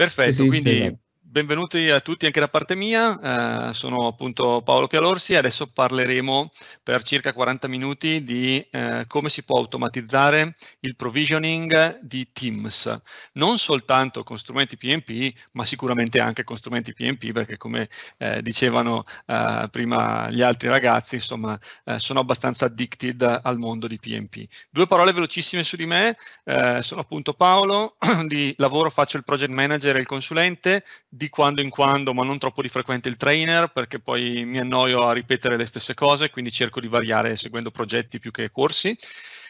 Perfetto, sì, sì, quindi esatto. Benvenuti a tutti anche da parte mia, eh, sono appunto Paolo Pialorsi e adesso parleremo per circa 40 minuti di eh, come si può automatizzare il provisioning di Teams, non soltanto con strumenti PMP ma sicuramente anche con strumenti PMP perché come eh, dicevano eh, prima gli altri ragazzi insomma eh, sono abbastanza addicted al mondo di PMP. Due parole velocissime su di me, eh, sono appunto Paolo, di lavoro faccio il project manager e il consulente di quando in quando, ma non troppo di frequente il trainer, perché poi mi annoio a ripetere le stesse cose, quindi cerco di variare seguendo progetti più che corsi.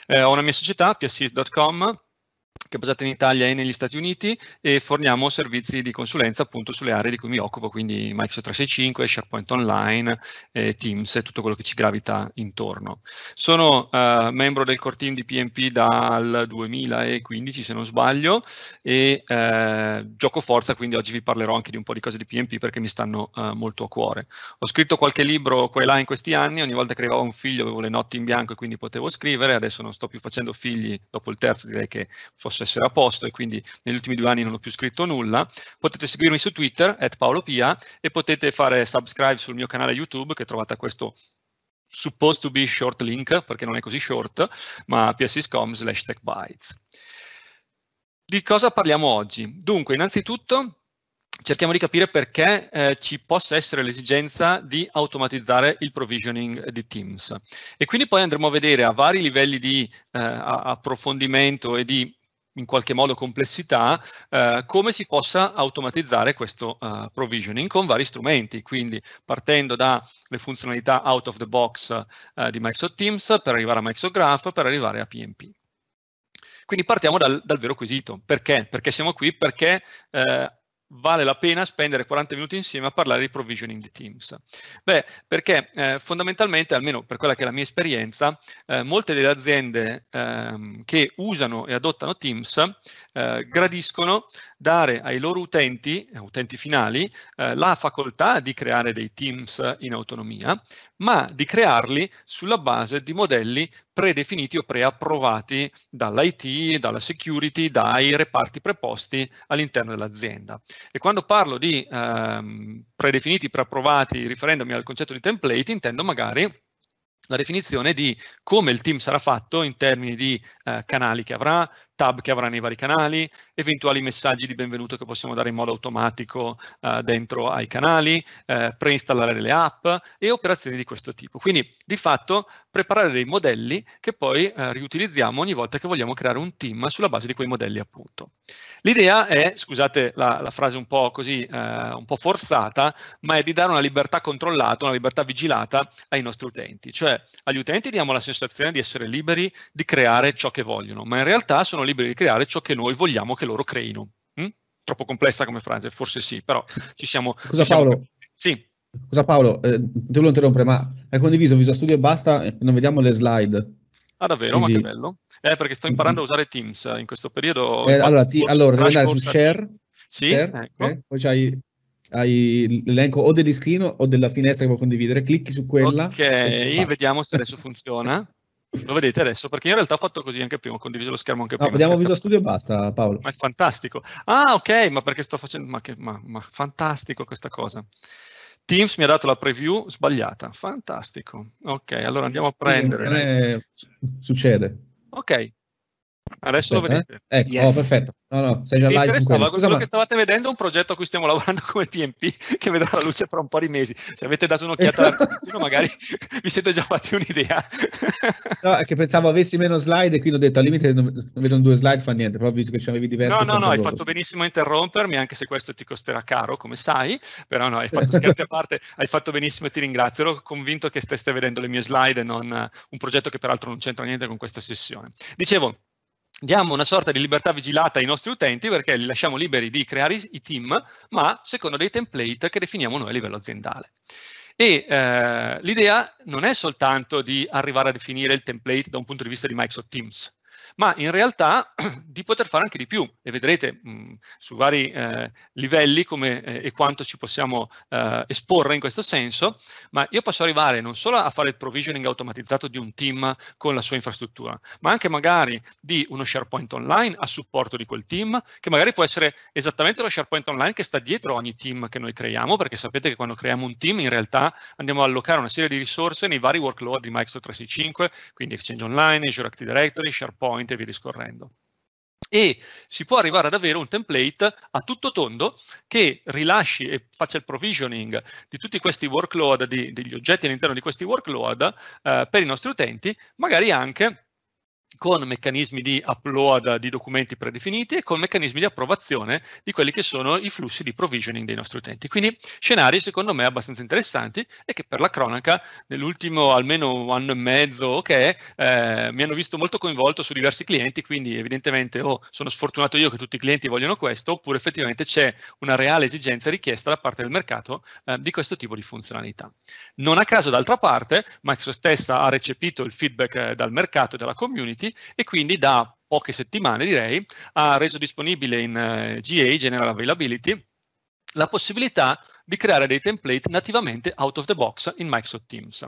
Eh, ho una mia società, piassist.com, che è basata in Italia e negli Stati Uniti e forniamo servizi di consulenza appunto sulle aree di cui mi occupo, quindi Microsoft 365, SharePoint Online, eh, Teams e tutto quello che ci gravita intorno. Sono eh, membro del core team di PMP dal 2015 se non sbaglio e eh, gioco forza quindi oggi vi parlerò anche di un po' di cose di PMP perché mi stanno eh, molto a cuore. Ho scritto qualche libro qua e là in questi anni, ogni volta che arrivavo un figlio avevo le notti in bianco e quindi potevo scrivere, adesso non sto più facendo figli dopo il terzo direi che fosse possa essere a posto e quindi negli ultimi due anni non ho più scritto nulla. Potete seguirmi su Twitter, at Paolo Pia, e potete fare subscribe sul mio canale YouTube che trovate a questo supposed to be short link, perché non è così short, ma pscom slash techbytes. Di cosa parliamo oggi? Dunque, innanzitutto cerchiamo di capire perché eh, ci possa essere l'esigenza di automatizzare il provisioning di Teams. E quindi poi andremo a vedere a vari livelli di eh, approfondimento e di in qualche modo complessità, eh, come si possa automatizzare questo uh, provisioning con vari strumenti, quindi partendo dalle funzionalità out of the box uh, di Microsoft Teams per arrivare a Microsoft Graph, per arrivare a PMP. Quindi partiamo dal, dal vero quesito. Perché? Perché siamo qui? Perché eh, vale la pena spendere 40 minuti insieme a parlare di provisioning di Teams? Beh, perché eh, fondamentalmente, almeno per quella che è la mia esperienza, eh, molte delle aziende ehm, che usano e adottano Teams eh, gradiscono dare ai loro utenti, eh, utenti finali, eh, la facoltà di creare dei teams in autonomia, ma di crearli sulla base di modelli predefiniti o preapprovati dall'IT, dalla security, dai reparti preposti all'interno dell'azienda. E quando parlo di ehm, predefiniti, preapprovati, riferendomi al concetto di template, intendo magari la definizione di come il team sarà fatto in termini di eh, canali che avrà, tab che avranno nei vari canali, eventuali messaggi di benvenuto che possiamo dare in modo automatico uh, dentro ai canali, uh, preinstallare le app e operazioni di questo tipo. Quindi di fatto preparare dei modelli che poi uh, riutilizziamo ogni volta che vogliamo creare un team sulla base di quei modelli appunto. L'idea è, scusate la, la, frase un po' così, un po' forzata, ma è di dare una libertà controllata, una libertà vigilata ai nostri utenti. Cioè agli utenti diamo la sensazione di essere liberi di creare ciò che vogliono, ma in realtà sono liberi di creare ciò che noi vogliamo che loro creino. Hm? Troppo complessa come frase, forse sì, però ci siamo... Scusa ci siamo... Paolo. Sì. Scusa Paolo, eh, devo interrompere, ma hai condiviso Visual Studio e basta non vediamo le slide. Ah davvero? Quindi... Ma che bello. Eh, perché sto imparando a usare Teams in questo periodo. Eh, allora, ti, allora devi andare su Share. Sì, share, ecco. eh, poi c'hai hai l'elenco o dell'iscrino o della finestra che vuoi condividere, clicchi su quella. Ok, e... vediamo se adesso funziona. Lo vedete adesso? Perché in realtà ho fatto così anche prima, ho condiviso lo schermo anche no, prima. abbiamo cioè, Visual Studio e basta, Paolo. Ma è fantastico. Ah, ok, ma perché sto facendo... Ma, che... ma, ma fantastico questa cosa. Teams mi ha dato la preview sbagliata. Fantastico. Ok, allora andiamo a prendere. Eh, succede. Ok, Adesso Aspetta, lo vedete. Eh? Ecco, oh, yes. oh, perfetto. No, no, sei già Mi live. Interessava quello, ma... che stavate vedendo è un progetto a cui stiamo lavorando come PMP che vedrà la luce fra un po' di mesi. Se avete dato un'occhiata all'articolo, esatto. magari vi siete già fatti un'idea. no, è che pensavo avessi meno slide e quindi ho detto al limite non vedo due slide, fa niente, però visto che ci avevi diversi. No, no, no, hai fatto benissimo a interrompermi, anche se questo ti costerà caro, come sai, però no, hai fatto scherzi a parte, hai fatto benissimo e ti ringrazio. Ero convinto che steste vedendo le mie slide e non un progetto che peraltro non c'entra niente con questa sessione. Dicevo, diamo una sorta di libertà vigilata ai nostri utenti perché li lasciamo liberi di creare i team, ma secondo dei template che definiamo noi a livello aziendale. E eh, l'idea non è soltanto di arrivare a definire il template da un punto di vista di Microsoft Teams, ma in realtà di poter fare anche di più e vedrete mh, mm, su vari eh, livelli come eh, e quanto ci possiamo eh, esporre in questo senso, ma io posso arrivare non solo a fare il provisioning automatizzato di un team con la sua infrastruttura, ma anche magari di uno SharePoint online a supporto di quel team, che magari può essere esattamente lo SharePoint online che sta dietro ogni team che noi creiamo, perché sapete che quando creiamo un team in realtà andiamo a allocare una serie di risorse nei vari workload di Microsoft 365, quindi Exchange Online, Azure Active Directory, SharePoint, e via discorrendo. E si può arrivare ad avere un template a tutto tondo che rilasci e faccia il provisioning di tutti questi workload, di, degli oggetti all'interno di questi workload eh, per i nostri utenti, magari anche con meccanismi di upload di documenti predefiniti e con meccanismi di approvazione di quelli che sono i flussi di provisioning dei nostri utenti. Quindi scenari secondo me abbastanza interessanti e che per la cronaca nell'ultimo almeno anno e mezzo che okay, eh, mi hanno visto molto coinvolto su diversi clienti, quindi evidentemente o oh, sono sfortunato io che tutti i clienti vogliono questo oppure effettivamente c'è una reale esigenza richiesta da parte del mercato eh, di questo tipo di funzionalità. Non a caso d'altra parte Microsoft stessa ha recepito il feedback eh, dal mercato e dalla community e quindi da poche settimane direi ha reso disponibile in uh, eh, GA, General Availability, la possibilità di creare dei template nativamente out of the box in Microsoft Teams.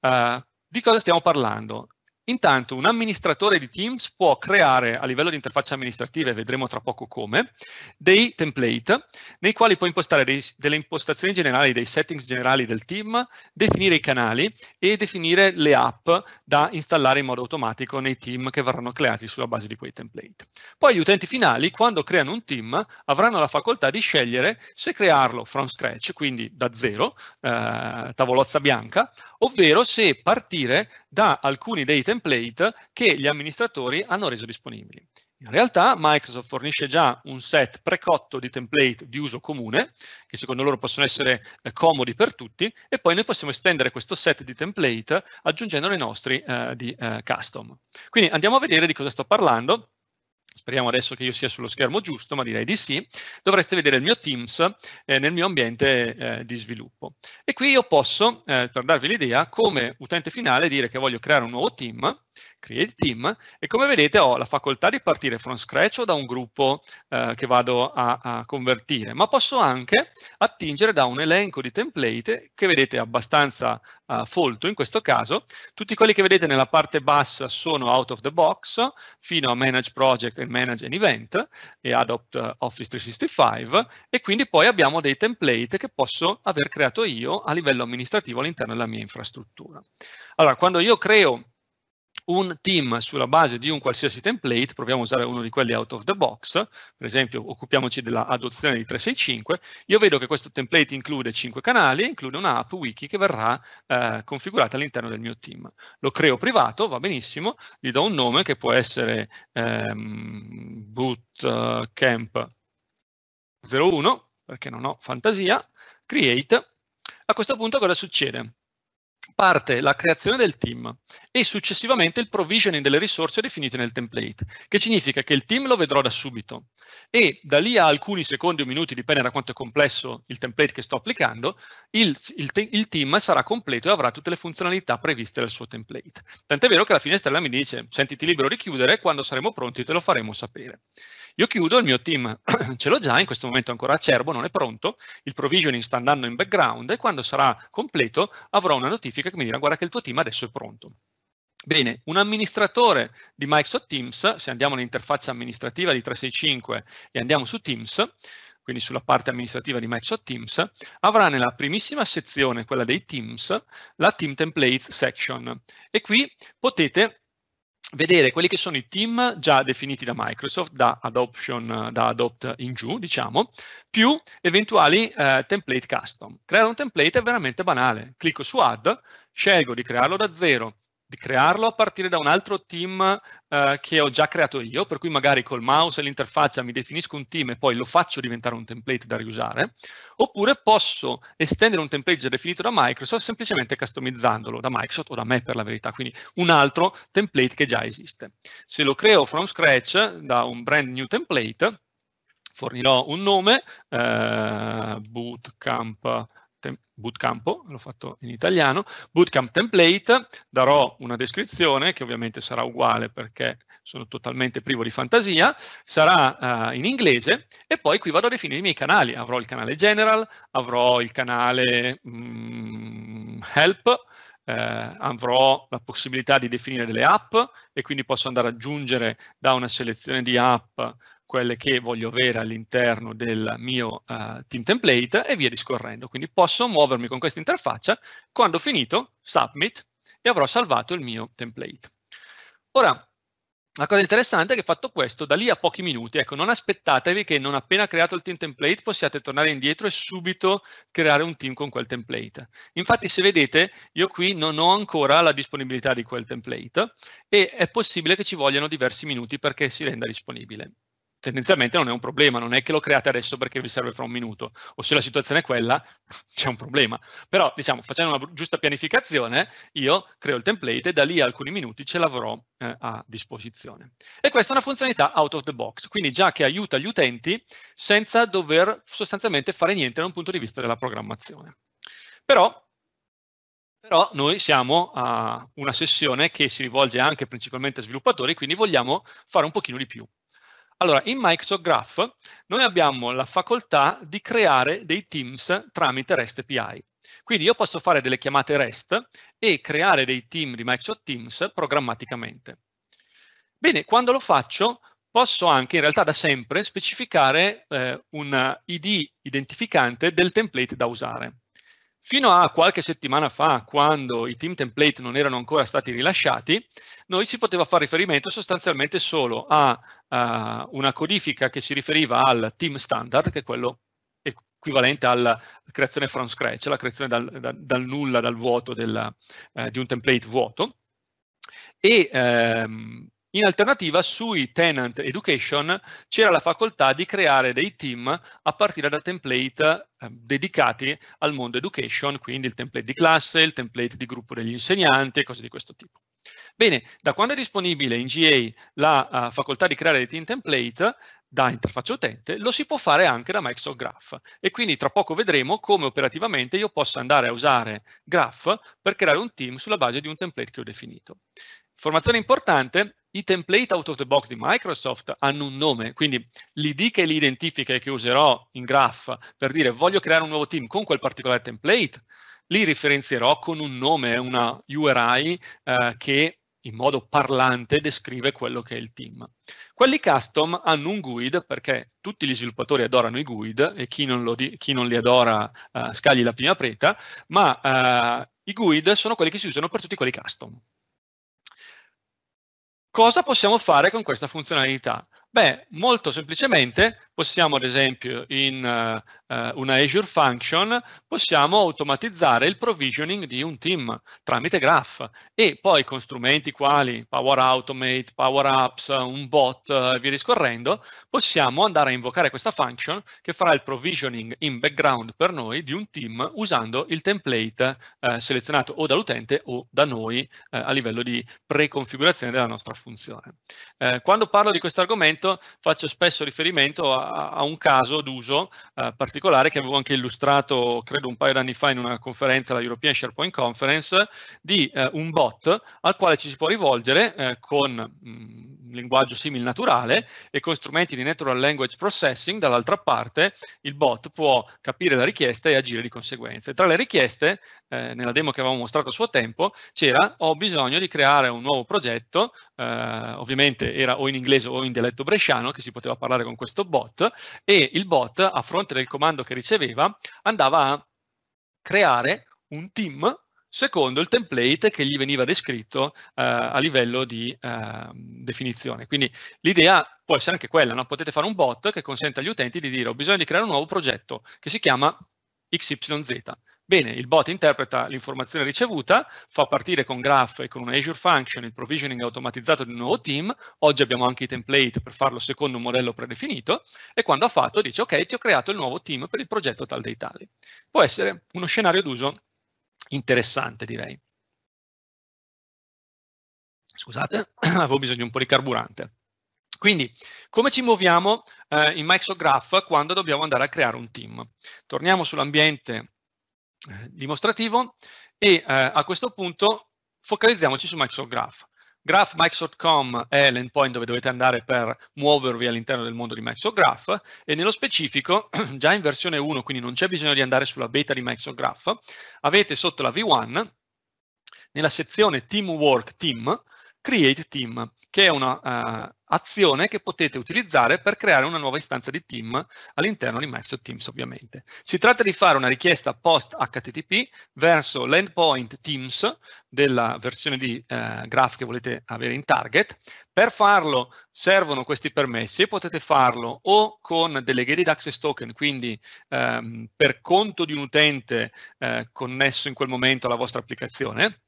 Uh, di cosa stiamo parlando? Intanto un amministratore di Teams può creare a livello di interfacce amministrative, vedremo tra poco come, dei template nei quali può impostare dei, delle impostazioni generali, dei settings generali del team, definire i canali e definire le app da installare in modo automatico nei team che verranno creati sulla base di quei template. Poi gli utenti finali, quando creano un team, avranno la facoltà di scegliere se crearlo from scratch, quindi da zero, eh, tavolozza bianca, ovvero se partire da alcuni dei template che gli amministratori hanno reso disponibili. In realtà Microsoft fornisce già un set precotto di template di uso comune, che secondo loro possono essere eh, comodi per tutti, e poi noi possiamo estendere questo set di template aggiungendone i nostri eh, di eh, custom. Quindi andiamo a vedere di cosa sto parlando speriamo adesso che io sia sullo schermo giusto, ma direi di sì, dovreste vedere il mio Teams eh, nel mio ambiente eh, di sviluppo. E qui io posso, eh, per darvi l'idea, come utente finale dire che voglio creare un nuovo team Create Team e come vedete ho la facoltà di partire from scratch o da un gruppo eh, che vado a, a, convertire, ma posso anche attingere da un elenco di template che vedete abbastanza eh, folto in questo caso. Tutti quelli che vedete nella parte bassa sono out of the box fino a Manage Project e Manage an Event e Adopt eh, Office 365 e quindi poi abbiamo dei template che posso aver creato io a livello amministrativo all'interno della mia infrastruttura. Allora, quando io creo un team sulla base di un qualsiasi template, proviamo a usare uno di quelli out of the box, per esempio occupiamoci dell'adozione di 365, io vedo che questo template include 5 canali, e include un'app wiki che verrà eh, configurata all'interno del mio team. Lo creo privato, va benissimo, gli do un nome che può essere ehm, bootcamp 01, perché non ho fantasia, create. A questo punto cosa succede? parte la creazione del team e successivamente il provisioning delle risorse definite nel template, che significa che il team lo vedrò da subito e da lì a alcuni secondi o minuti, dipende da quanto è complesso il template che sto applicando, il, il, il team sarà completo e avrà tutte le funzionalità previste dal suo template. Tant'è vero che la finestrella mi dice sentiti libero di chiudere, quando saremo pronti te lo faremo sapere. Io chiudo, il mio team ce l'ho già, in questo momento è ancora acerbo, non è pronto, il provisioning sta andando in background e quando sarà completo avrò una notifica che mi dirà guarda che il tuo team adesso è pronto. Bene, un amministratore di Microsoft Teams, se andiamo all'interfaccia amministrativa di 365 e andiamo su Teams, quindi sulla parte amministrativa di Microsoft Teams, avrà nella primissima sezione, quella dei Teams, la Team Template Section. E qui potete vedere quelli che sono i team già definiti da Microsoft, da adoption, da adopt in giù, diciamo, più eventuali eh, template custom. Creare un template è veramente banale. Clicco su add, scelgo di crearlo da zero, di crearlo a partire da un altro team eh, che ho già creato io, per cui magari col mouse e l'interfaccia mi definisco un team e poi lo faccio diventare un template da riusare, oppure posso estendere un template già definito da Microsoft semplicemente customizzandolo da Microsoft o da me per la verità, quindi un altro template che già esiste. Se lo creo from scratch da un brand new template, fornirò un nome, eh, bootcamp bootcamp, l'ho fatto in italiano, bootcamp template, darò una descrizione che ovviamente sarà uguale perché sono totalmente privo di fantasia, sarà uh, in inglese e poi qui vado a definire i miei canali, avrò il canale general, avrò il canale mm, help, eh, avrò la possibilità di definire delle app e quindi posso andare ad aggiungere da una selezione di app quelle che voglio avere all'interno del mio uh, team template e via discorrendo. Quindi posso muovermi con questa interfaccia, quando ho finito submit e avrò salvato il mio template. Ora, la cosa interessante è che fatto questo, da lì a pochi minuti, ecco, non aspettatevi che non appena creato il team template possiate tornare indietro e subito creare un team con quel template. Infatti, se vedete, io qui non ho ancora la disponibilità di quel template e è possibile che ci vogliano diversi minuti perché si renda disponibile tendenzialmente non è un problema, non è che lo create adesso perché vi serve fra un minuto, o se la situazione è quella, c'è un problema. Però, diciamo, facendo una giusta pianificazione, io creo il template e da lì a alcuni minuti ce l'avrò eh, a disposizione. E questa è una funzionalità out of the box, quindi già che aiuta gli utenti senza dover sostanzialmente fare niente da un punto di vista della programmazione. Però, però noi siamo a una sessione che si rivolge anche principalmente a sviluppatori, quindi vogliamo fare un pochino di più. Allora, in Microsoft Graph noi abbiamo la facoltà di creare dei teams tramite REST API. Quindi io posso fare delle chiamate REST e creare dei team di Microsoft Teams programmaticamente. Bene, quando lo faccio posso anche in realtà da sempre specificare eh, un ID identificante del template da usare. Fino a qualche settimana fa, quando i team template non erano ancora stati rilasciati, noi si poteva fare riferimento sostanzialmente solo a uh, una codifica che si riferiva al team standard, che è quello equivalente alla creazione from scratch, la creazione dal, da, dal nulla, dal vuoto della, eh, di un template vuoto. E ehm, in alternativa sui tenant education c'era la facoltà di creare dei team a partire da template eh, dedicati al mondo education, quindi il template di classe, il template di gruppo degli insegnanti e cose di questo tipo. Bene, da quando è disponibile in GA la uh, facoltà di creare dei team template, da interfaccia utente, lo si può fare anche da Microsoft Graph e quindi tra poco vedremo come operativamente io possa andare a usare Graph per creare un team sulla base di un template che ho definito. Informazione importante, i template out of the box di Microsoft hanno un nome, quindi l'ID che li identifica e che userò in graph per dire voglio creare un nuovo team con quel particolare template, li riferenzierò con un nome, una URI eh, che in modo parlante descrive quello che è il team. Quelli custom hanno un guide perché tutti gli sviluppatori adorano i guide e chi non, di, chi non li adora eh, scagli la prima preta, ma eh, i guide sono quelli che si usano per tutti quelli custom. Cosa possiamo fare con questa funzionalità? Beh, molto semplicemente possiamo ad esempio in uh, una Azure Function, possiamo automatizzare il provisioning di un team tramite graph e poi con strumenti quali Power Automate, Power Apps, un bot e eh, via discorrendo, possiamo andare a invocare questa function che farà il provisioning in background per noi di un team usando il template uh, selezionato o dall'utente o da noi uh, a livello di preconfigurazione della nostra funzione. quando parlo di questo argomento faccio spesso riferimento a a, un caso d'uso eh, particolare che avevo anche illustrato, credo un paio d'anni fa in una conferenza, la European SharePoint Conference, di eh, un bot al quale ci si può rivolgere eh, con mm, un linguaggio simile naturale e con strumenti di Natural Language Processing, dall'altra parte il bot può capire la richiesta e agire di conseguenza. tra le richieste, eh, nella demo che avevamo mostrato a suo tempo, c'era ho bisogno di creare un nuovo progetto, eh, ovviamente era o in inglese o in dialetto bresciano, che si poteva parlare con questo bot, bot e il bot a fronte del comando che riceveva andava a creare un team secondo il template che gli veniva descritto eh, a livello di eh, definizione. Quindi l'idea può essere anche quella, no? potete fare un bot che consente agli utenti di dire ho bisogno di creare un nuovo progetto che si chiama XYZ. Bene, il bot interpreta l'informazione ricevuta, fa partire con Graph e con una Azure Function il provisioning automatizzato di un nuovo team, oggi abbiamo anche i template per farlo secondo un modello predefinito, e quando ha fatto dice ok, ti ho creato il nuovo team per il progetto tal dei tali. Può essere uno scenario d'uso interessante, direi. Scusate, avevo bisogno di un po' di carburante. Quindi, come ci muoviamo eh, in Microsoft Graph quando dobbiamo andare a creare un team? Torniamo sull'ambiente dimostrativo e eh, a questo punto focalizziamoci su Microsoft Graph. GraphMicrosoft.com è l'endpoint dove dovete andare per muovervi all'interno del mondo di Microsoft Graph e nello specifico, già in versione 1, quindi non c'è bisogno di andare sulla beta di Microsoft Graph, avete sotto la V1, nella sezione Teamwork Team, Create Team, che è un'azione eh, uh, che potete utilizzare per creare una nuova istanza di team all'interno di Microsoft Teams ovviamente. Si tratta di fare una richiesta post HTTP verso l'endpoint Teams della versione di uh, graph che volete avere in target. Per farlo servono questi permessi, e potete farlo o con delegated access token, quindi um, per conto di un utente uh, connesso in quel momento alla vostra applicazione,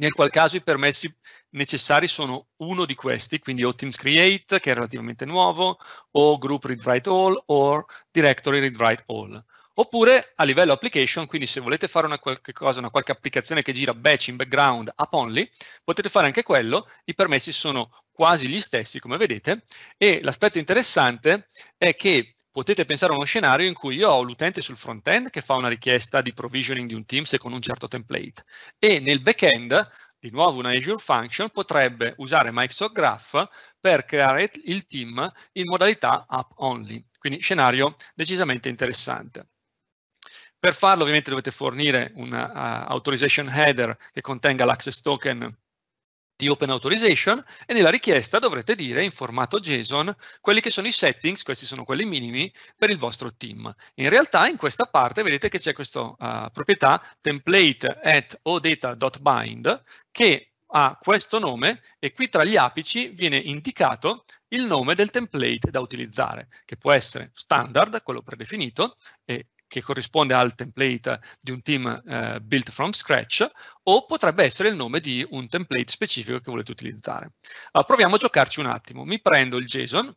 nel qual caso i permessi necessari sono uno di questi, quindi o Teams Create, che è relativamente nuovo, o Group Read Write All, o Directory Read Write All. Oppure a livello application, quindi se volete fare una qualche cosa, una qualche applicazione che gira batch in background app only, potete fare anche quello, i permessi sono quasi gli stessi come vedete e l'aspetto interessante è che potete pensare a uno scenario in cui io ho l'utente sul front-end che fa una richiesta di provisioning di un Teams con un certo template e nel back-end, di nuovo una Azure Function, potrebbe usare Microsoft Graph per creare il team in modalità app only. Quindi scenario decisamente interessante. Per farlo ovviamente dovete fornire un uh, authorization header che contenga l'access token di Open Authorization e nella richiesta dovrete dire in formato JSON quelli che sono i settings, questi sono quelli minimi per il vostro team. In realtà in questa parte vedete che c'è questa uh, eh, proprietà template at odata.bind che ha questo nome e qui tra gli apici viene indicato il nome del template da utilizzare, che può essere standard, quello predefinito, e che corrisponde al template di un team eh, built from scratch o potrebbe essere il nome di un template specifico che volete utilizzare. Allora, proviamo a giocarci un attimo. Mi prendo il JSON,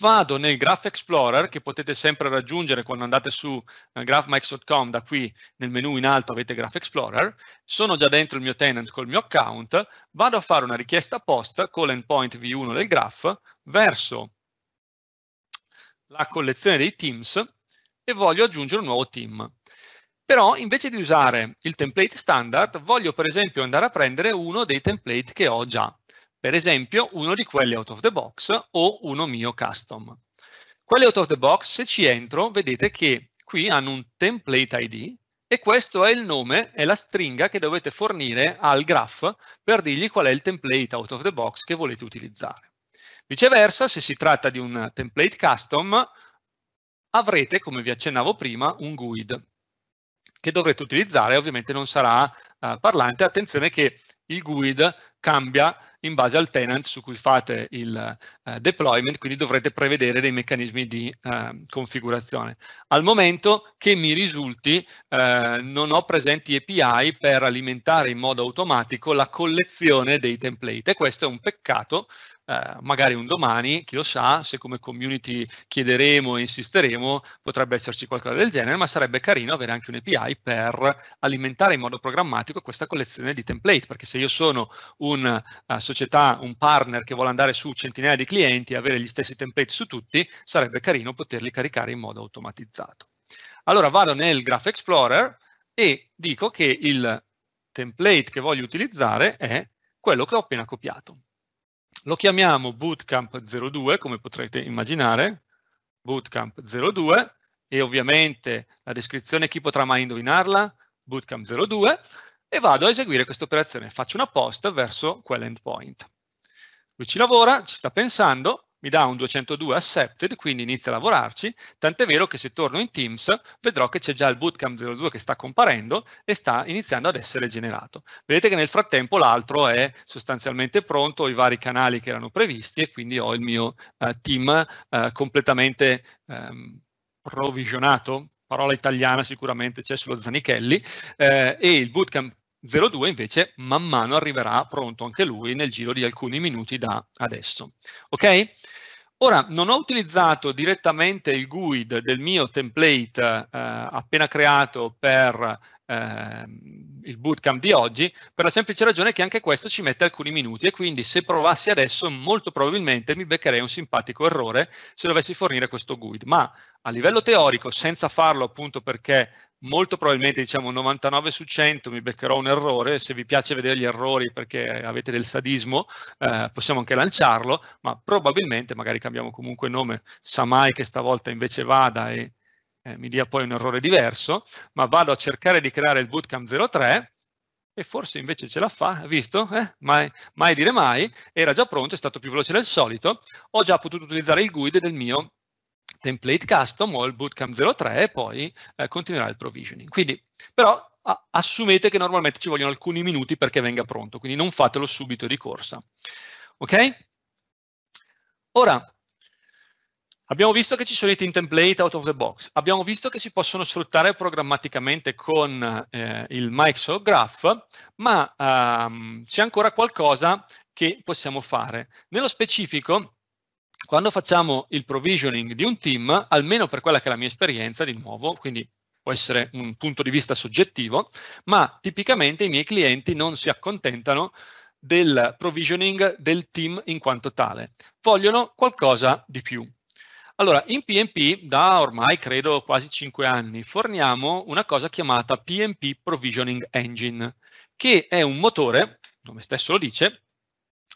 vado nel Graph Explorer che potete sempre raggiungere quando andate su eh, graphmix.com, da qui nel menu in alto avete Graph Explorer, sono già dentro il mio tenant col mio account, vado a fare una richiesta post con endpoint v1 del graph verso la collezione dei teams e voglio aggiungere un nuovo team. Però invece di usare il template standard, voglio per esempio andare a prendere uno dei template che ho già. Per esempio uno di quelli out of the box o uno mio custom. Quelli out of the box, se ci entro, vedete che qui hanno un template ID e questo è il nome, è la stringa che dovete fornire al graph per dirgli qual è il template out of the box che volete utilizzare. Viceversa, se si tratta di un template custom, avrete, come vi accennavo prima, un GUID che dovrete utilizzare, ovviamente non sarà eh, parlante, attenzione che il GUID cambia in base al tenant su cui fate il eh, deployment, quindi dovrete prevedere dei meccanismi di eh, configurazione. Al momento che mi risulti eh, non ho presenti API per alimentare in modo automatico la collezione dei template e questo è un peccato eh, magari un domani, chi lo sa, se come community chiederemo e insisteremo, potrebbe esserci qualcosa del genere, ma sarebbe carino avere anche un API per alimentare in modo programmatico questa collezione di template, perché se io sono una eh, società, un partner che vuole andare su centinaia di clienti e avere gli stessi template su tutti, sarebbe carino poterli caricare in modo automatizzato. Allora vado nel Graph Explorer e dico che il template che voglio utilizzare è quello che ho appena copiato. Lo chiamiamo Bootcamp 02, come potrete immaginare, Bootcamp 02, e ovviamente la descrizione chi potrà mai indovinarla? Bootcamp 02, e vado a eseguire questa operazione. Faccio una post verso quell'endpoint. Lui ci lavora, ci sta pensando, mi dà un 202 accepted, quindi inizia a lavorarci, tant'è vero che se torno in Teams vedrò che c'è già il bootcamp 02 che sta comparendo e sta iniziando ad essere generato. Vedete che nel frattempo l'altro è sostanzialmente pronto, ho i vari canali che erano previsti e quindi ho il mio uh, team uh, completamente um, ehm, provvisionato, parola italiana sicuramente c'è sullo Zanichelli, eh, e il bootcamp 02 invece man mano arriverà pronto anche lui nel giro di alcuni minuti da adesso. Ok? Ora, non ho utilizzato direttamente il GUID del mio template eh, appena creato per eh, il bootcamp di oggi, per la semplice ragione che anche questo ci mette alcuni minuti e quindi se provassi adesso molto probabilmente mi beccherei un simpatico errore se dovessi fornire questo GUID, ma a livello teorico, senza farlo appunto perché molto probabilmente diciamo 99 su 100 mi beccherò un errore, se vi piace vedere gli errori perché avete del sadismo eh, possiamo anche lanciarlo, ma probabilmente magari cambiamo comunque nome, sa mai che stavolta invece vada e eh, mi dia poi un errore diverso, ma vado a cercare di creare il bootcamp 03 e forse invece ce la fa, visto? Eh? Mai, mai dire mai, era già pronto, è stato più veloce del solito, ho già potuto utilizzare il guide del mio template custom o il bootcamp 03 e poi eh, continuerà il provisioning. Quindi, però a, assumete che normalmente ci vogliono alcuni minuti perché venga pronto, quindi non fatelo subito di corsa. Ok? Ora, abbiamo visto che ci sono i team template out of the box, abbiamo visto che si possono sfruttare programmaticamente con eh, il Microsoft Graph, ma ehm, c'è ancora qualcosa che possiamo fare. Nello specifico, quando facciamo il provisioning di un team, almeno per quella che è la mia esperienza, di nuovo, quindi può essere un punto di vista soggettivo, ma tipicamente i miei clienti non si accontentano del provisioning del team in quanto tale, vogliono qualcosa di più. Allora, in PMP da ormai credo quasi 5 anni forniamo una cosa chiamata PMP Provisioning Engine, che è un motore, come stesso lo dice,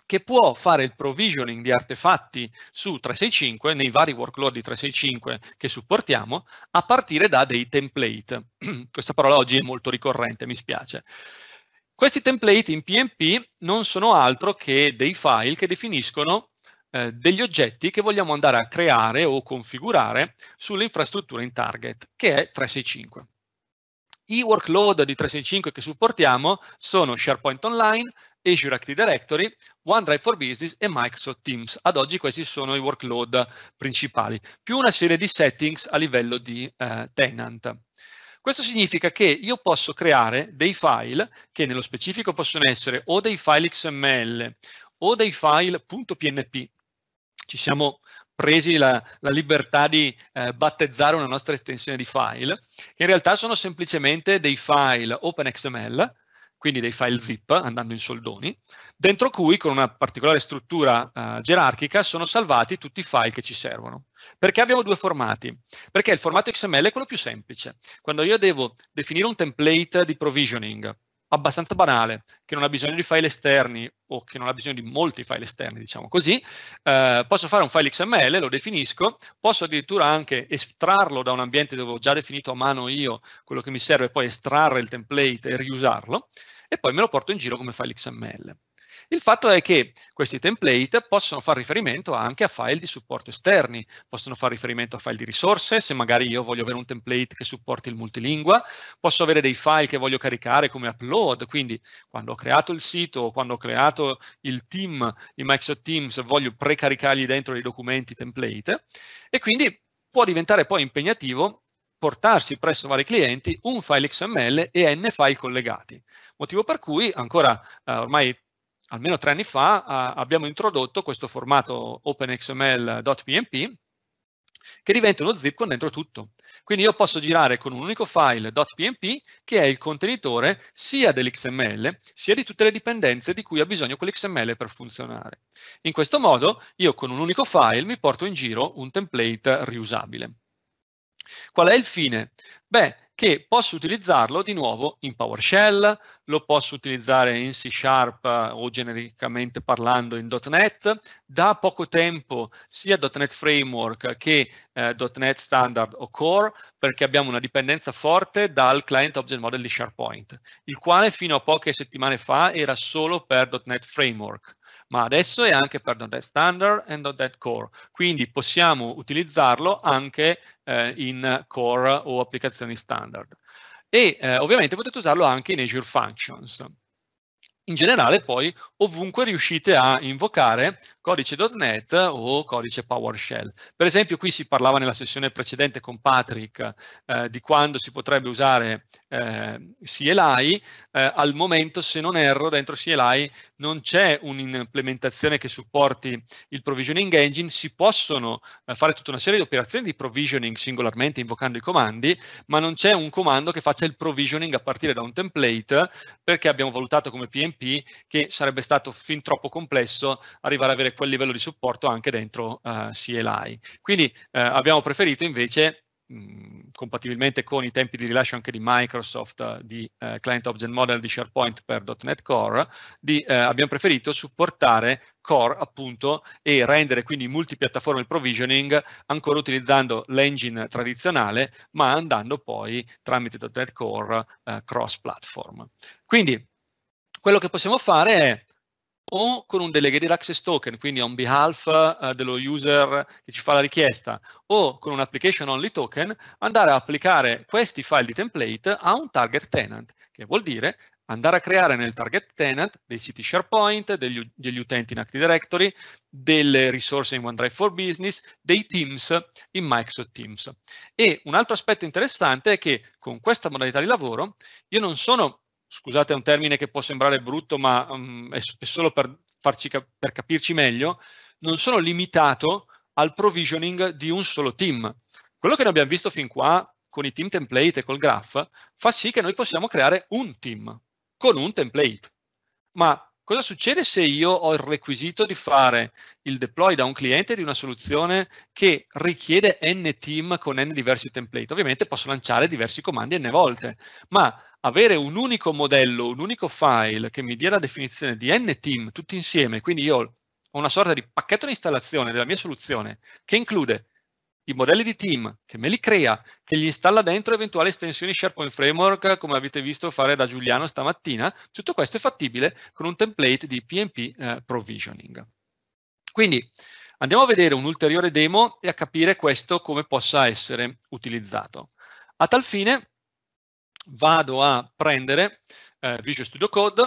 che può fare il provisioning di artefatti su 365, nei vari workload di 365 che supportiamo, a partire da dei template. Questa parola oggi è molto ricorrente, mi spiace. Questi template in PMP non sono altro che dei file che definiscono eh, degli oggetti che vogliamo andare a creare o configurare sull'infrastruttura in target, che è 365. I workload di 365 che supportiamo sono SharePoint Online, Azure Active Directory, OneDrive for Business e Microsoft Teams. Ad oggi questi sono i workload principali, più una serie di settings a livello di eh, tenant. Questo significa che io posso creare dei file che nello specifico possono essere o dei file XML o dei file .pnp. Ci siamo presi la, la libertà di eh, battezzare una nostra estensione di file, che in realtà sono semplicemente dei file OpenXML quindi dei file zip andando in soldoni, dentro cui con una particolare struttura uh, gerarchica sono salvati tutti i file che ci servono. Perché abbiamo due formati? Perché il formato XML è quello più semplice. Quando io devo definire un template di provisioning abbastanza banale, che non ha bisogno di file esterni o che non ha bisogno di molti file esterni, diciamo così, eh, posso fare un file XML, lo definisco, posso addirittura anche estrarlo da un ambiente dove ho già definito a mano io quello che mi serve, e poi estrarre il template e riusarlo, e poi me lo porto in giro come file XML. Il fatto è che questi template possono fare riferimento anche a file di supporto esterni, possono fare riferimento a file di risorse, se magari io voglio avere un template che supporti il multilingua, posso avere dei file che voglio caricare come upload, quindi quando ho creato il sito, quando ho creato il team, in Microsoft Teams, voglio precaricargli dentro dei documenti template e quindi può diventare poi impegnativo portarsi presso vari clienti un file XML e n file collegati. Motivo per cui ancora eh, ormai almeno tre anni fa eh, abbiamo introdotto questo formato openxml.pmp che diventa uno zip con dentro tutto. Quindi io posso girare con un unico file .pmp che è il contenitore sia dell'XML sia di tutte le dipendenze di cui ha bisogno quell'XML per funzionare. In questo modo io con un unico file mi porto in giro un template riusabile. Qual è il fine? Beh, che posso utilizzarlo di nuovo in PowerShell, lo posso utilizzare in C Sharp eh, o genericamente parlando in .NET. Da poco tempo sia .NET Framework che eh, .NET Standard o Core perché abbiamo una dipendenza forte dal Client Object Model di SharePoint, il quale fino a poche settimane fa era solo per .NET Framework ma adesso è anche per .NET Standard e .NET Core, quindi possiamo utilizzarlo anche eh, in Core o applicazioni standard. E eh, ovviamente potete usarlo anche in Azure Functions. In generale poi ovunque riuscite a invocare codice.NET o codice PowerShell. Per esempio qui si parlava nella sessione precedente con Patrick eh, di quando si potrebbe usare eh, CLI, eh, al momento se non erro dentro CLI non c'è un'implementazione che supporti il provisioning engine, si possono eh, fare tutta una serie di operazioni di provisioning singolarmente invocando i comandi, ma non c'è un comando che faccia il provisioning a partire da un template perché abbiamo valutato come PMP che sarebbe stato fin troppo complesso arrivare a avere quel livello di supporto anche dentro uh, eh, CLI. Quindi uh, abbiamo preferito invece, mh, compatibilmente con i tempi di rilascio anche di Microsoft, eh, di uh, Client Object Model di SharePoint per .NET Core, di, abbiamo preferito supportare core appunto e rendere quindi multipiattaforma il provisioning ancora utilizzando l'engine tradizionale ma andando poi tramite .NET Core cross platform. Quindi quello che possiamo fare è o con un delegated access token, quindi on behalf uh, dello user che ci fa la richiesta, o con un application only token, andare a applicare questi file di template a un target tenant, che vuol dire andare a creare nel target tenant dei siti SharePoint, degli, degli utenti in Active Directory, delle risorse in OneDrive for Business, dei Teams in Microsoft Teams. E un altro aspetto interessante è che con questa modalità di lavoro io non sono scusate è un termine che può sembrare brutto, ma um, è, è, solo per, farci cap per capirci meglio, non sono limitato al provisioning di un solo team. Quello che noi abbiamo visto fin qua con i team template e col graph fa sì che noi possiamo creare un team con un template, ma Cosa succede se io ho il requisito di fare il deploy da un cliente di una soluzione che richiede n team con n diversi template? Ovviamente posso lanciare diversi comandi n volte, ma avere un unico modello, un unico file che mi dia la definizione di n team tutti insieme, quindi io ho una sorta di pacchetto di installazione della mia soluzione che include i modelli di team, che me li crea, che gli installa dentro eventuali estensioni SharePoint Framework, come avete visto fare da Giuliano stamattina, tutto questo è fattibile con un template di PMP eh, Provisioning. Quindi andiamo a vedere un'ulteriore demo e a capire questo come possa essere utilizzato. A tal fine vado a prendere eh, Visual Studio Code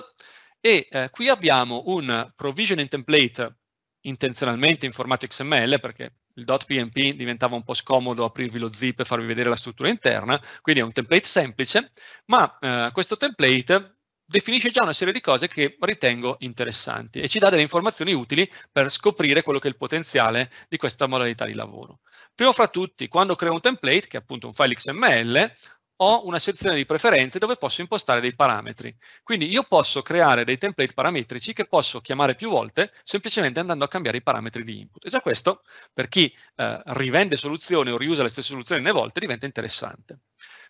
e eh, qui abbiamo un Provisioning Template intenzionalmente in formato XML perché il .pmp diventava un po' scomodo aprirvi lo zip e farvi vedere la struttura interna, quindi è un template semplice, ma eh, questo template definisce già una serie di cose che ritengo interessanti e ci dà delle informazioni utili per scoprire quello che è il potenziale di questa modalità di lavoro. Primo fra tutti, quando creo un template, che è appunto un file XML, ho una sezione di preferenze dove posso impostare dei parametri. Quindi io posso creare dei template parametrici che posso chiamare più volte semplicemente andando a cambiare i parametri di input. E già questo, per chi eh, rivende soluzioni o riusa le stesse soluzioni delle volte, diventa interessante.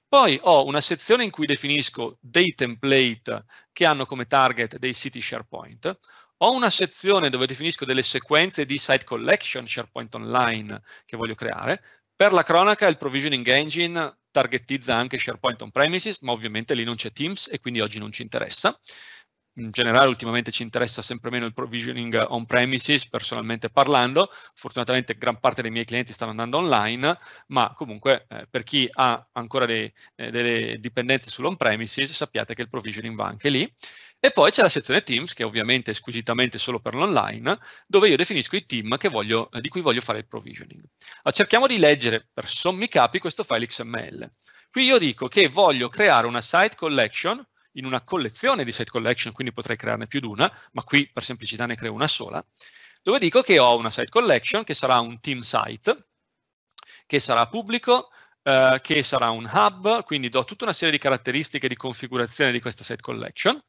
Poi ho una sezione in cui definisco dei template che hanno come target dei siti SharePoint, ho una sezione dove definisco delle sequenze di site collection SharePoint Online che voglio creare, per la cronaca il provisioning engine targettizza anche SharePoint on premises, ma ovviamente lì non c'è Teams e quindi oggi non ci interessa. In generale ultimamente ci interessa sempre meno il provisioning on premises, personalmente parlando. Fortunatamente gran parte dei miei clienti stanno andando online, ma comunque eh, per chi ha ancora dei, eh, delle dipendenze sull'on premises sappiate che il provisioning va anche lì. E poi c'è la sezione Teams, che è ovviamente è squisitamente solo per l'online, dove io definisco i team voglio, eh, di cui voglio fare il provisioning. Allora, ah, cerchiamo di leggere per sommi capi questo file XML. Qui io dico che voglio creare una site collection in una collezione di site collection, quindi potrei crearne più di una, ma qui per semplicità ne creo una sola, dove dico che ho una site collection che sarà un team site, che sarà pubblico, eh, che sarà un hub, quindi do tutta una serie di caratteristiche di configurazione di questa site collection,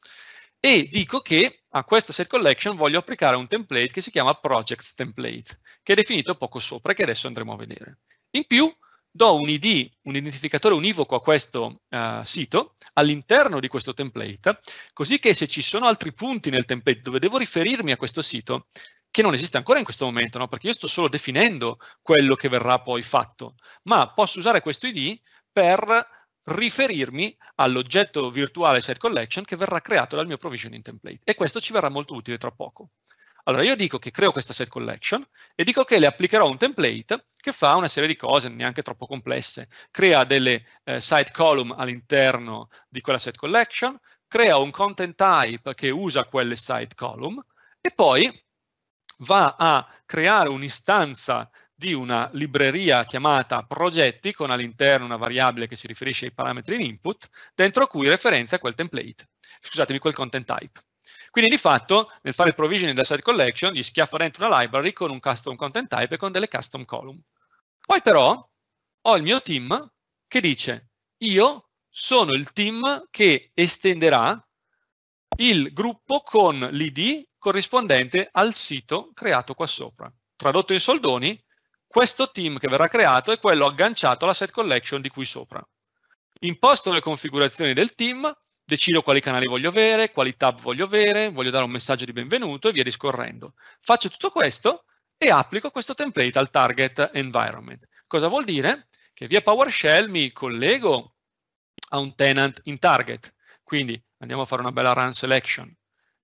e dico che a questa set collection voglio applicare un template che si chiama project template, che è definito poco sopra e che adesso andremo a vedere. In più do un ID, un identificatore univoco a questo uh, sito all'interno di questo template, così che se ci sono altri punti nel template dove devo riferirmi a questo sito, che non esiste ancora in questo momento, no? perché io sto solo definendo quello che verrà poi fatto, ma posso usare questo ID per riferirmi all'oggetto virtuale set collection che verrà creato dal mio provisioning template e questo ci verrà molto utile tra poco. Allora io dico che creo questa set collection e dico che le applicherò un template che fa una serie di cose neanche troppo complesse. Crea delle eh, site column all'interno di quella set collection, crea un content type che usa quelle site column e poi va a creare un'istanza di una libreria chiamata progetti con all'interno una variabile che si riferisce ai parametri in input, dentro cui referenza quel template, scusatemi, quel content type. Quindi di fatto nel fare il provisioning della site collection gli schiaffa dentro una library con un custom content type e con delle custom column. Poi però ho il mio team che dice io sono il team che estenderà il gruppo con l'id corrispondente al sito creato qua sopra. Tradotto in soldoni, questo team che verrà creato è quello agganciato alla set collection di qui sopra. Imposto le configurazioni del team, decido quali canali voglio avere, quali tab voglio avere, voglio dare un messaggio di benvenuto e via discorrendo. Faccio tutto questo e applico questo template al target environment. Cosa vuol dire? Che via PowerShell mi collego a un tenant in target. Quindi andiamo a fare una bella run selection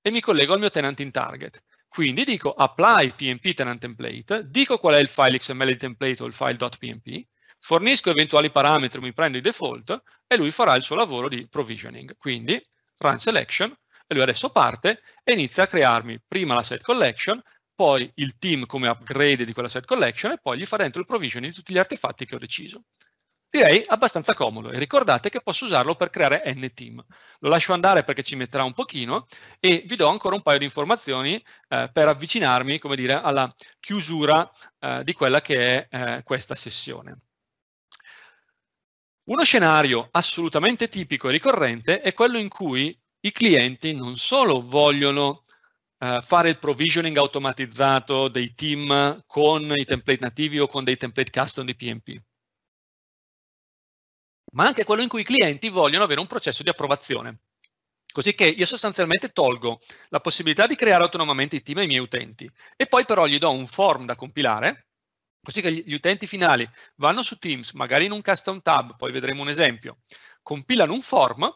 e mi collego al mio tenant in target. Quindi dico apply pmp tenant template, dico qual è il file XML di template o il file.pmp, fornisco eventuali parametri, mi prendo i default e lui farà il suo lavoro di provisioning. Quindi run selection e lui adesso parte e inizia a crearmi prima la set collection, poi il team come upgrade di quella set collection e poi gli fa dentro il provisioning di tutti gli artefatti che ho deciso direi abbastanza comodo e ricordate che posso usarlo per creare n team. Lo lascio andare perché ci metterà un pochino e vi do ancora un paio di informazioni eh, per avvicinarmi come dire, alla chiusura eh, di quella che è eh, questa sessione. Uno scenario assolutamente tipico e ricorrente è quello in cui i clienti non solo vogliono eh, fare il provisioning automatizzato dei team con i template nativi o con dei template custom di PMP, ma anche quello in cui i clienti vogliono avere un processo di approvazione. Così che io sostanzialmente tolgo la possibilità di creare autonomamente i team ai miei utenti e poi però gli do un form da compilare, così che gli utenti finali vanno su Teams, magari in un custom tab, poi vedremo un esempio, compilano un form,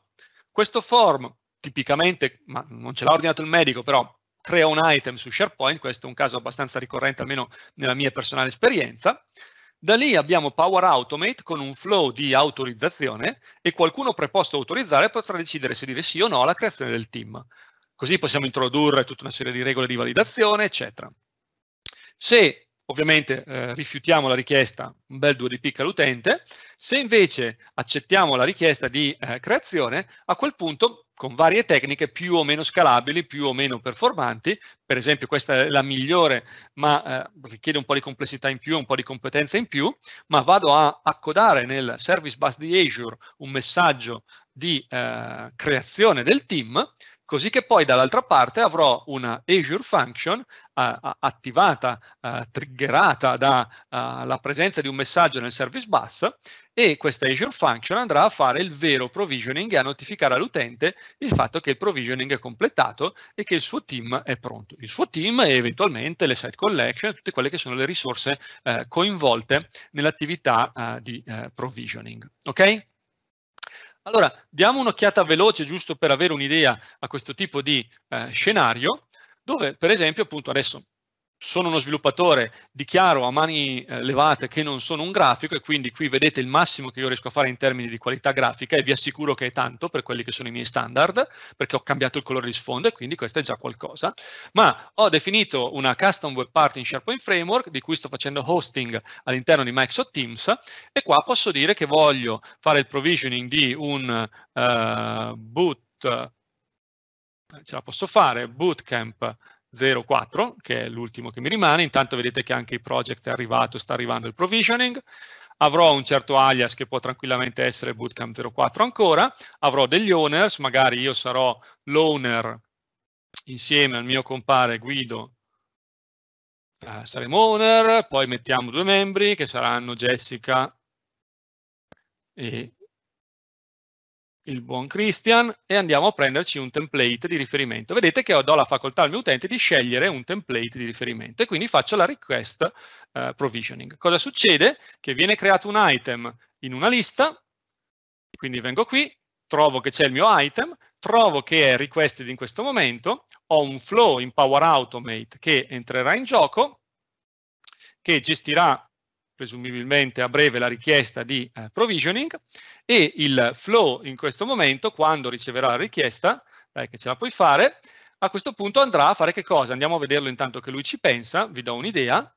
questo form tipicamente, ma non ce l'ha ordinato il medico, però crea un item su SharePoint, questo è un caso abbastanza ricorrente almeno nella mia personale esperienza, da lì abbiamo Power Automate con un flow di autorizzazione e qualcuno preposto a autorizzare potrà decidere se dire sì o no alla creazione del team. Così possiamo introdurre tutta una serie di regole di validazione, eccetera. Se ovviamente eh, rifiutiamo la richiesta, un bel 2 di picca all'utente, se invece accettiamo la richiesta di eh, creazione, a quel punto con varie tecniche più o meno scalabili, più o meno performanti, per esempio questa è la migliore ma eh, richiede un po' di complessità in più, un po' di competenza in più, ma vado a accodare nel service bus di Azure un messaggio di eh, creazione del team così che poi dall'altra parte avrò una Azure Function uh, attivata, uh, triggerata dalla eh, uh, presenza di un messaggio nel service bus e questa Azure Function andrà a fare il vero provisioning e a notificare all'utente il fatto che il provisioning è completato e che il suo team è pronto. Il suo team e eventualmente le site collection, tutte quelle che sono le risorse coinvolte nell'attività di provisioning. Ok? Allora, diamo un'occhiata veloce, giusto per avere un'idea a questo tipo di eh, scenario, dove per esempio appunto adesso sono uno sviluppatore, dichiaro a mani eh, levate che non sono un grafico e quindi qui vedete il massimo che io riesco a fare in termini di qualità grafica e vi assicuro che è tanto per quelli che sono i miei standard, perché ho cambiato il colore di sfondo e quindi questo è già qualcosa, ma ho definito una custom web part in SharePoint Framework di cui sto facendo hosting all'interno di Microsoft Teams e qua posso dire che voglio fare il provisioning di un uh, boot, eh, ce la posso fare, bootcamp 04, che è l'ultimo che mi rimane, intanto vedete che anche il project è arrivato, sta arrivando il provisioning, avrò un certo alias che può tranquillamente essere bootcamp 04 ancora, avrò degli owners, magari io sarò l'owner insieme al mio compare Guido, eh, saremo owner, poi mettiamo due membri che saranno Jessica e il buon Christian e andiamo a prenderci un template di riferimento. Vedete che do la facoltà al mio utente di scegliere un template di riferimento e quindi faccio la request uh, provisioning. Cosa succede? Che viene creato un item in una lista, quindi vengo qui, trovo che c'è il mio item, trovo che è requested in questo momento, ho un flow in Power Automate che entrerà in gioco, che gestirà presumibilmente a breve la richiesta di eh, provisioning e il flow in questo momento, quando riceverà la richiesta, dai che ce la puoi fare, a questo punto andrà a fare che cosa? Andiamo a vederlo intanto che lui ci pensa, vi do un'idea,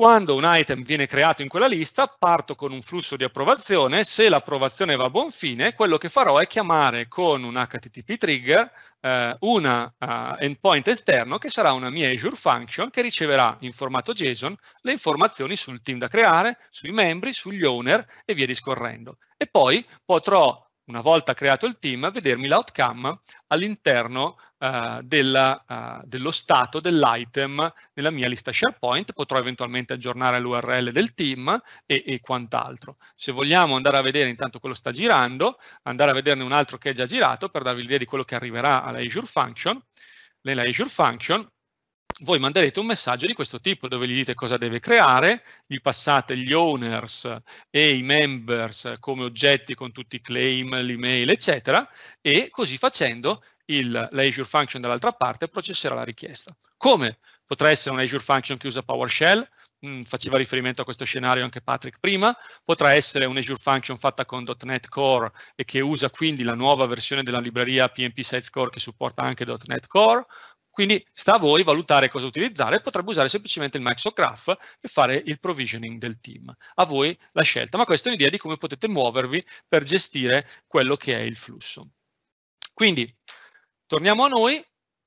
quando un item viene creato in quella lista, parto con un flusso di approvazione, se l'approvazione va a buon fine, quello che farò è chiamare con un HTTP trigger eh, un eh, endpoint esterno che sarà una mia Azure function che riceverà in formato JSON le informazioni sul team da creare, sui membri, sugli owner e via discorrendo. E poi potrò una volta creato il team, vedermi l'outcome all'interno uh, della, uh, dello stato dell'item nella mia lista SharePoint, potrò eventualmente aggiornare l'URL del team e, e quant'altro. Se vogliamo andare a vedere, intanto quello sta girando, andare a vederne un altro che è già girato per darvi l'idea di quello che arriverà alla Azure Function, nella Azure Function, voi manderete un messaggio di questo tipo dove gli dite cosa deve creare, gli passate gli owners e i members come oggetti con tutti i claim, l'email, eccetera, e così facendo l'Azure Function dall'altra parte processerà la richiesta. Come? Potrà essere un'Azure Function che usa PowerShell, mm, faceva riferimento a questo scenario anche Patrick prima, potrà essere un'Azure Function fatta con .NET Core e che usa quindi la nuova versione della libreria PMP Sites Core che supporta anche .NET Core, quindi sta a voi valutare cosa utilizzare, potrebbe usare semplicemente il Microsoft Graph e fare il provisioning del team. A voi la scelta, ma questa è un'idea di come potete muovervi per gestire quello che è il flusso. Quindi, torniamo a noi,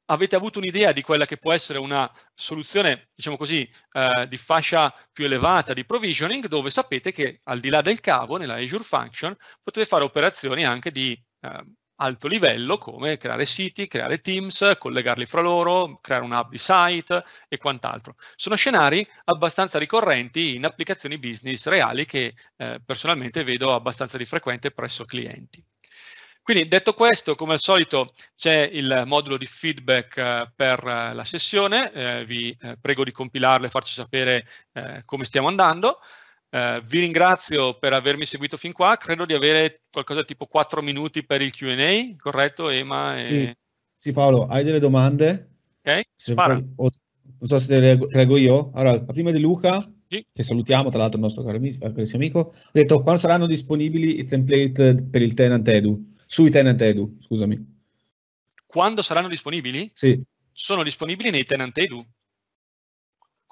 avete avuto un'idea di quella che può essere una soluzione, diciamo così, eh, di fascia più elevata di provisioning, dove sapete che al di là del cavo, nella Azure Function, potete fare operazioni anche di eh, alto livello come creare siti, creare teams, collegarli fra loro, creare un hub di site e quant'altro. Sono scenari abbastanza ricorrenti in applicazioni business reali che eh, personalmente vedo abbastanza di frequente presso clienti. Quindi detto questo, come al solito c'è il modulo di feedback eh, per eh, la sessione, eh, vi eh, prego di compilarlo e farci sapere come stiamo andando. Eh, vi ringrazio per avermi seguito fin qua, credo di avere qualcosa tipo 4 minuti per il Q&A, corretto Ema? E... Sì. sì. Paolo, hai delle domande? Ok, spara. Se, non so se te le prego io. Allora, la prima di Luca, sì. che salutiamo, tra l'altro il nostro caro amico, ha detto quando saranno disponibili i template per il tenant edu, sui tenant edu, scusami. Quando saranno disponibili? Sì. Sono disponibili nei tenant edu,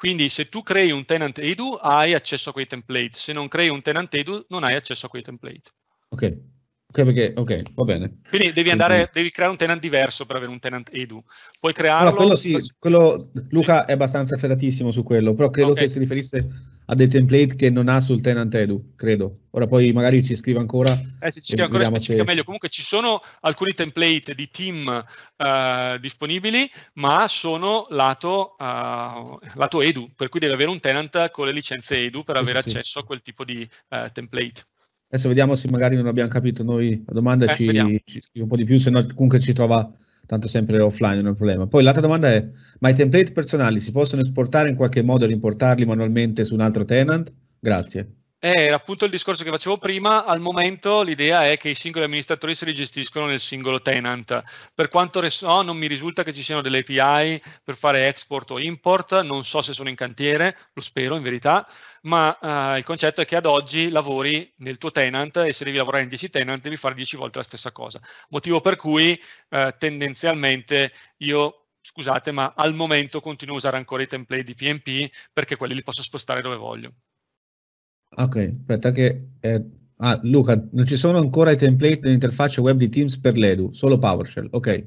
quindi se tu crei un tenant edu hai accesso a quei template, se non crei un tenant edu non hai accesso a quei template. Ok, Ok, perché, ok, va bene. Quindi devi, andare, devi creare un tenant diverso per avere un tenant edu. Puoi crearlo... No, quello sì, quello, Luca sì. è abbastanza ferratissimo su quello, però credo okay. che si riferisse a dei template che non ha sul tenant edu, credo. Ora poi magari ci scrive ancora. Eh, ci scrive ancora specifica se... meglio. Comunque ci sono alcuni template di team uh, disponibili, ma sono lato, uh, lato edu, per cui devi avere un tenant con le licenze edu per avere sì, accesso sì. a quel tipo di uh, template. Adesso vediamo se magari non abbiamo capito noi la domanda, eh, ci, ci, scrive un po' di più, se no comunque ci trova tanto sempre offline, non è un problema. Poi l'altra domanda è, ma i template personali si possono esportare in qualche modo e rimportarli manualmente su un altro tenant? Grazie. Era appunto il discorso che facevo prima, al momento l'idea è che i singoli amministratori si rigestiscono nel singolo tenant. Per quanto so, non mi risulta che ci siano delle API per fare export o import, non so se sono in cantiere, lo spero in verità, ma uh, il concetto è che ad oggi lavori nel tuo tenant e se devi lavorare in 10 tenant devi fare 10 volte la stessa cosa. Motivo per cui uh, tendenzialmente io scusate, ma al momento continuo a usare ancora i template di PMP perché quelli li posso spostare dove voglio. Ok, aspetta che... Eh, ah, Luca, non ci sono ancora i template dell'interfaccia web di Teams per l'Edu, solo PowerShell, ok.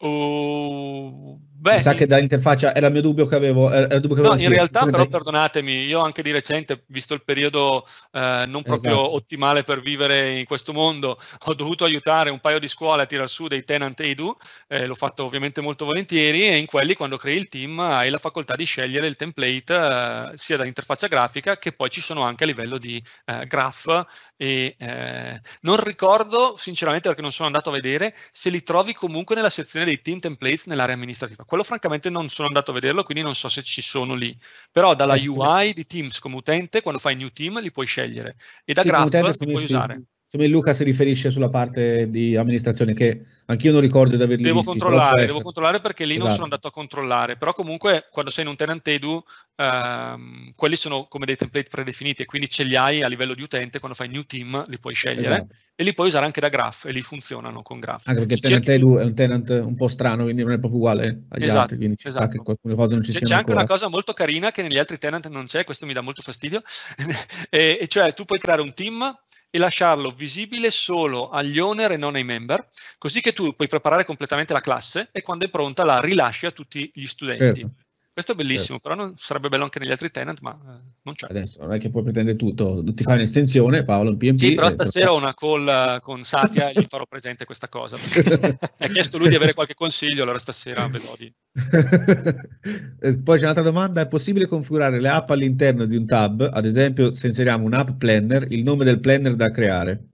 Uh, Beh, sa che dall'interfaccia era il mio dubbio che avevo. Dubbio che no, in realtà però perdonatemi, io anche di recente, visto il periodo eh, non proprio esatto. ottimale per vivere in questo mondo, ho dovuto aiutare un paio di scuole a tirar su dei tenant edu, eh, l'ho fatto ovviamente molto volentieri e in quelli quando crei il team hai la facoltà di scegliere il template eh, sia dall'interfaccia grafica che poi ci sono anche a livello di eh, graph e eh, non ricordo sinceramente perché non sono andato a vedere se li trovi comunque nella sezione dei team templates nell'area amministrativa quello francamente non sono andato a vederlo, quindi non so se ci sono lì. Però dalla eh, UI di Teams come utente, quando fai new team, li puoi scegliere. E da sì, Graph li puoi usare. Insomma, Luca si riferisce sulla parte di amministrazione che anch'io non ricordo di averli Devo visti, controllare, devo controllare perché lì esatto. non sono andato a controllare, però comunque quando sei in un tenant edu ehm, quelli sono come dei template predefiniti e quindi ce li hai a livello di utente, quando fai new team li puoi scegliere esatto. e li puoi usare anche da graph e lì funzionano con graph. Anche perché il tenant edu è un tenant un po' strano, quindi non è proprio uguale agli esatto, altri, quindi ci esatto. che alcune cose non ci c'è, C'è anche ancora. una cosa molto carina che negli altri tenant non c'è, questo mi dà molto fastidio, e, e cioè tu puoi creare un team e lasciarlo visibile solo agli owner e non ai member, così che tu puoi preparare completamente la classe e quando è pronta la rilasci a tutti gli studenti. Certo. Questo è bellissimo, certo. però non, sarebbe bello anche negli altri tenant, ma eh, non c'è. Adesso non è che puoi pretendere tutto, ti fai un'estensione, Paolo, un PMP. Sì, però eh, stasera ho una call eh, con Satya e gli farò presente questa cosa. Mi ha chiesto lui di avere qualche consiglio, allora stasera ve lo di. Poi c'è un'altra domanda, è possibile configurare le app all'interno di un tab? Ad esempio, se inseriamo un app planner, il nome del planner da creare?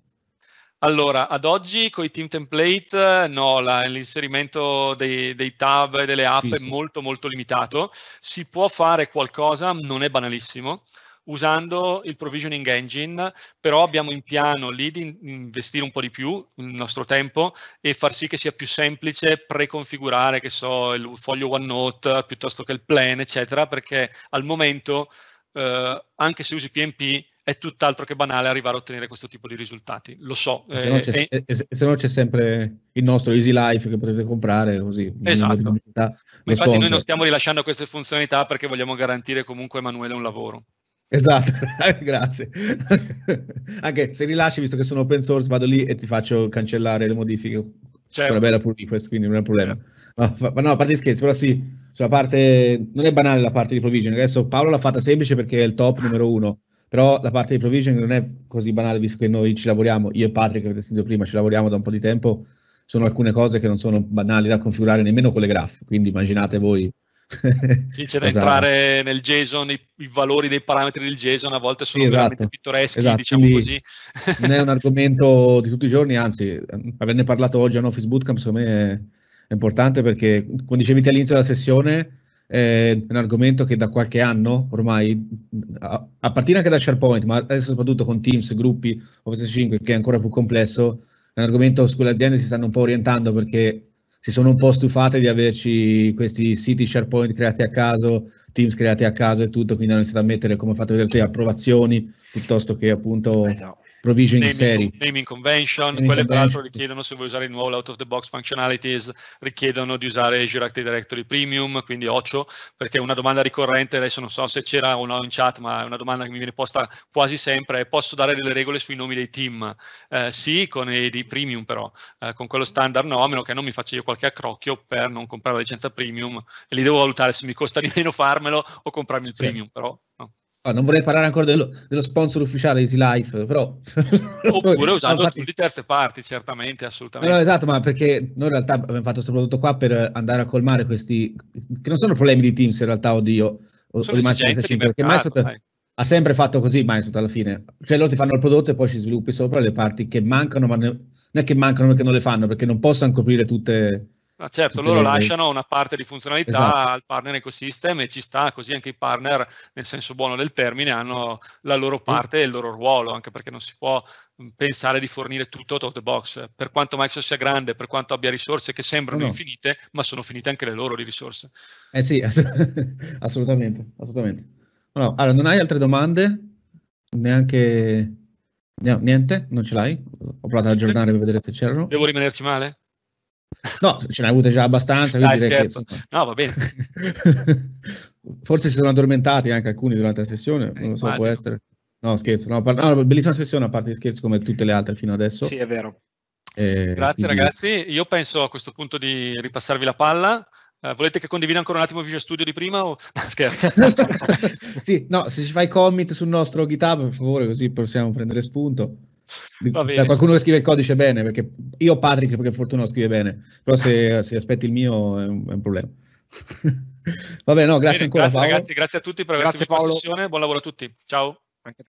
Allora, ad oggi con i team template eh, no, la, l'inserimento dei, dei, tab e delle app sì, è sì. molto molto limitato. Si può fare qualcosa, non è banalissimo, usando il provisioning engine, però abbiamo in piano lì di investire un po' di più il nostro tempo e far sì che sia più semplice preconfigurare, che so, il foglio OneNote piuttosto che il plan, eccetera, perché al momento, eh, anche se usi PMP, è tutt'altro che banale arrivare a ottenere questo tipo di risultati. Lo so. Se, eh, no, c'è, eh, se no, c'è, sempre il nostro Easy Life che potete comprare così. Esatto. Infatti sponsor. noi non stiamo rilasciando queste funzionalità perché vogliamo garantire comunque a Emanuele un lavoro. Esatto, grazie. Anche se rilasci, visto che sono open source, vado lì e ti faccio cancellare le modifiche. Certo. Una bella pure di quindi non è un problema. Ma No, no, a parte di scherzi, però sì, sulla parte, non è banale la parte di provisioning. Adesso Paolo l'ha fatta semplice perché è il top numero uno però la parte di provisioning non è così banale visto che noi ci lavoriamo, io e Patrick che avete sentito prima ci lavoriamo da un po' di tempo, sono alcune cose che non sono banali da configurare nemmeno con le graph, quindi immaginate voi. sì, c'è da entrare nel JSON, i, i, valori dei parametri del JSON a volte sono sì, esatto, veramente pittoreschi, esatto, diciamo così. non è un argomento di tutti i giorni, anzi, averne parlato oggi a Office Bootcamp secondo me è importante perché, come dicevi all'inizio della sessione, è un argomento che da qualche anno ormai, a, a partire anche da SharePoint, ma adesso soprattutto con Teams, gruppi, Office 5, che è ancora più complesso, è un argomento su cui le aziende si stanno un po' orientando perché si sono un po' stufate di averci questi siti SharePoint creati a caso, Teams creati a caso e tutto, quindi hanno iniziato a mettere, come ho fatto vedere te, cioè, approvazioni piuttosto che appunto... Eh no provisioning naming, serie. Naming convention, naming quelle peraltro richiedono, se vuoi usare di nuovo out of the box functionalities, richiedono di usare Azure Active Directory Premium, quindi OCHO, perché una domanda ricorrente, adesso non so se c'era o no in chat, ma è una domanda che mi viene posta quasi sempre, è posso dare delle regole sui nomi dei team? Eh, sì, con i Premium però, eh, con quello standard no, a meno che non mi faccia io qualche accrocchio per non comprare la licenza Premium, e li devo valutare se mi costa di meno farmelo o comprarmi il Premium, sì. però no. Ah, non vorrei parlare ancora dello, dello sponsor ufficiale Easy Life, però... Oppure usando tutti infatti... di terze parti, certamente, assolutamente. No, esatto, ma perché noi in realtà abbiamo fatto questo prodotto qua per andare a colmare questi... che non sono problemi di Teams in realtà, oddio, o, o di Microsoft 5, perché Microsoft ha sempre fatto così Microsoft alla fine. Cioè loro ti fanno il prodotto e poi ci sviluppi sopra le parti che mancano, ma ne... non è che mancano perché non le fanno, perché non possono coprire tutte No, certo, loro lasciano una parte di funzionalità esatto. al partner ecosystem e ci sta, così anche i partner, nel senso buono del termine, hanno la loro parte e il loro ruolo, anche perché non si può pensare di fornire tutto out of the box, per quanto Microsoft sia grande, per quanto abbia risorse che sembrano no. infinite, ma sono finite anche le loro di risorse. Eh sì, ass assolutamente, assolutamente. No, allora, non hai altre domande? Neanche... niente? Non ce l'hai? Ho provato ad aggiornare per vedere se c'erano. Devo rimanerci male? No, ce ne avute già abbastanza. Dai, che... No, va bene. Forse si sono addormentati anche alcuni durante la sessione, eh, non lo so, immagino. può essere. No, scherzo, no, par- no, bellissima sessione a parte di scherzi come tutte le altre fino adesso. Sì, è vero. Eh, Grazie quindi... ragazzi, io penso a questo punto di ripassarvi la palla. Uh, volete che condivida ancora un attimo il video Studio di prima? O... Scherzo. sì, no, se ci fai commit sul nostro GitHub, per favore, così possiamo prendere spunto. Da cioè, qualcuno che scrive il codice bene, perché io Patrick per fortuna lo scrive bene, però se, se aspetti il mio è un, è un problema. Vabbè, no, grazie bene, ancora grazie, Paolo. Ragazzi, grazie a tutti per aver grazie, seguito Paolo. la sessione, buon lavoro a tutti. Ciao.